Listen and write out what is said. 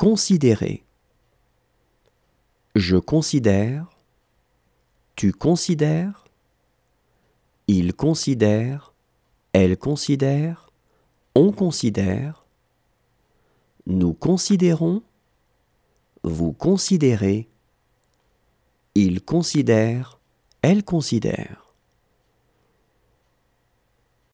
Considérer. Je considère. Tu considères. Il considère. Elle considère. On considère. Nous considérons. Vous considérez. Il considère. Elle considère.